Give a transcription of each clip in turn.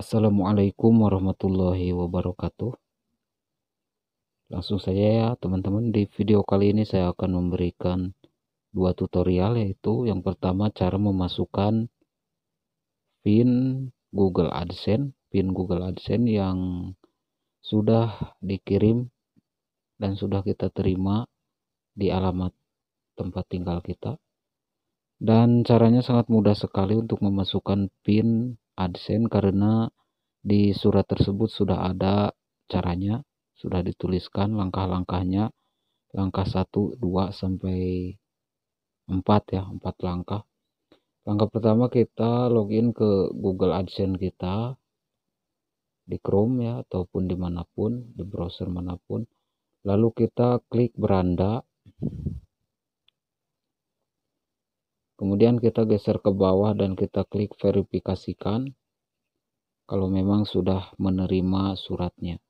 Assalamualaikum warahmatullahi wabarakatuh Langsung saja ya teman-teman di video kali ini saya akan memberikan dua tutorial yaitu yang pertama cara memasukkan pin Google AdSense pin Google AdSense yang sudah dikirim dan sudah kita terima di alamat tempat tinggal kita dan caranya sangat mudah sekali untuk memasukkan pin AdSense karena di surat tersebut sudah ada caranya, sudah dituliskan langkah-langkahnya, langkah 1, 2 sampai 4 ya, 4 langkah. Langkah pertama kita login ke Google AdSense kita di Chrome ya ataupun dimanapun di browser manapun. Lalu kita klik beranda kemudian kita geser ke bawah dan kita klik verifikasikan kalau memang sudah menerima suratnya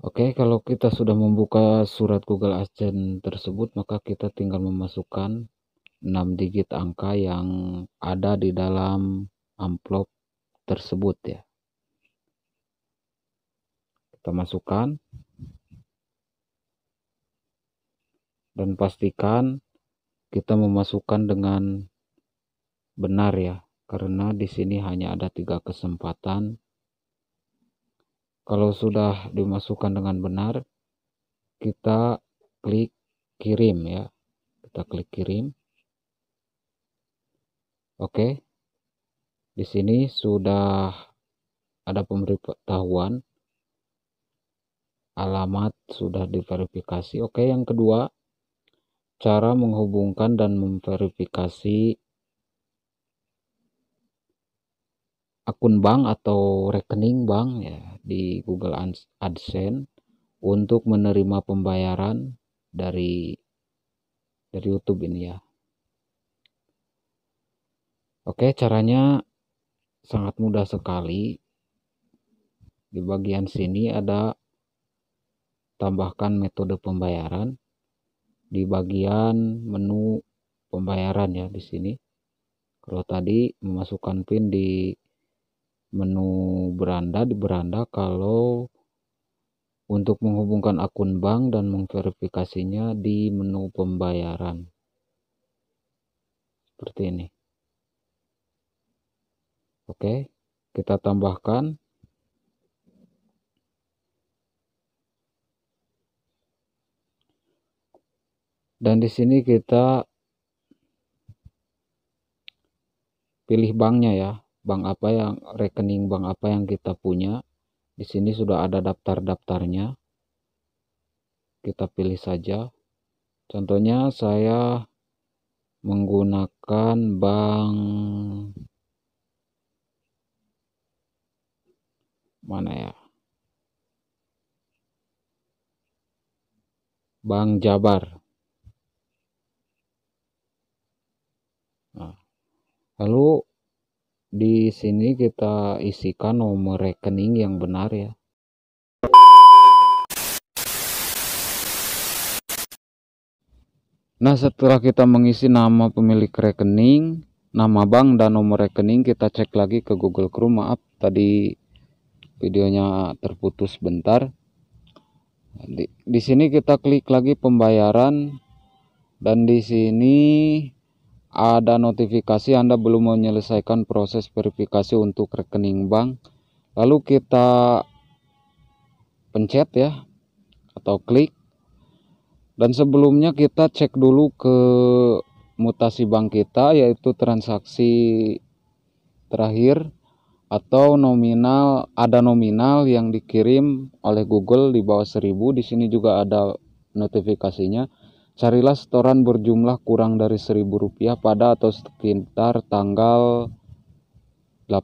Oke, kalau kita sudah membuka surat Google Adsense tersebut, maka kita tinggal memasukkan 6 digit angka yang ada di dalam amplop tersebut ya. Kita masukkan. dan pastikan kita memasukkan dengan benar ya karena di sini hanya ada tiga kesempatan kalau sudah dimasukkan dengan benar kita klik kirim ya kita klik kirim oke di sini sudah ada pemberitahuan alamat sudah diverifikasi oke yang kedua cara menghubungkan dan memverifikasi akun bank atau rekening bank ya di Google AdSense untuk menerima pembayaran dari dari YouTube ini ya. Oke, caranya sangat mudah sekali. Di bagian sini ada tambahkan metode pembayaran di bagian menu pembayaran ya di sini. Kalau tadi memasukkan PIN di menu beranda di beranda kalau untuk menghubungkan akun bank dan memverifikasinya di menu pembayaran. Seperti ini. Oke, kita tambahkan dan di sini kita pilih banknya ya bank apa yang rekening bank apa yang kita punya di sini sudah ada daftar-daftarnya kita pilih saja contohnya saya menggunakan bank mana ya Bank Jabar Lalu di sini kita isikan nomor rekening yang benar ya. Nah, setelah kita mengisi nama pemilik rekening, nama bank dan nomor rekening, kita cek lagi ke Google Chrome. Maaf tadi videonya terputus bentar. Di, di sini kita klik lagi pembayaran dan di sini ada notifikasi Anda belum menyelesaikan proses verifikasi untuk rekening bank lalu kita pencet ya atau klik dan sebelumnya kita cek dulu ke mutasi bank kita yaitu transaksi terakhir atau nominal ada nominal yang dikirim oleh Google di bawah 1000 di sini juga ada notifikasinya Carilah setoran berjumlah kurang dari seribu rupiah pada atau sekitar tanggal 18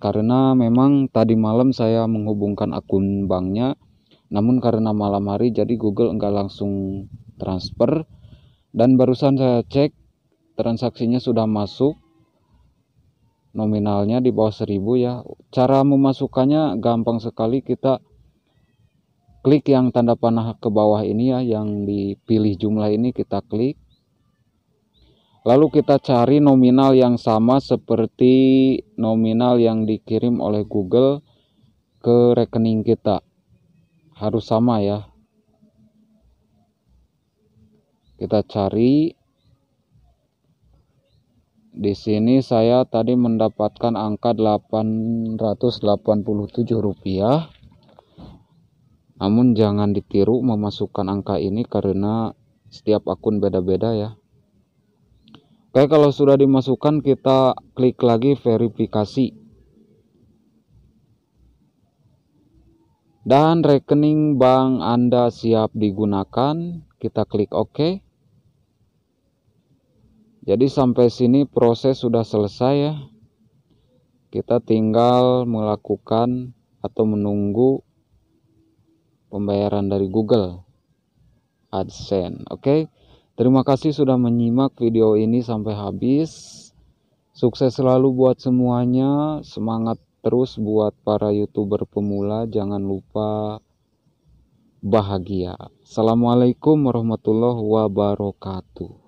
karena memang tadi malam saya menghubungkan akun banknya namun karena malam hari jadi Google enggak langsung transfer dan barusan saya cek transaksinya sudah masuk nominalnya di bawah 1000 ya cara memasukkannya gampang sekali kita klik yang tanda panah ke bawah ini ya yang dipilih jumlah ini kita klik lalu kita cari nominal yang sama seperti nominal yang dikirim oleh Google ke rekening kita harus sama ya kita cari di sini saya tadi mendapatkan angka 887 rupiah namun jangan ditiru memasukkan angka ini karena setiap akun beda-beda ya. Oke, kalau sudah dimasukkan kita klik lagi verifikasi. Dan rekening bank Anda siap digunakan, kita klik OK. Jadi sampai sini proses sudah selesai ya. Kita tinggal melakukan atau menunggu pembayaran dari Google AdSense. Oke. Okay? Terima kasih sudah menyimak video ini sampai habis. Sukses selalu buat semuanya. Semangat terus buat para YouTuber pemula. Jangan lupa bahagia. Assalamualaikum warahmatullahi wabarakatuh.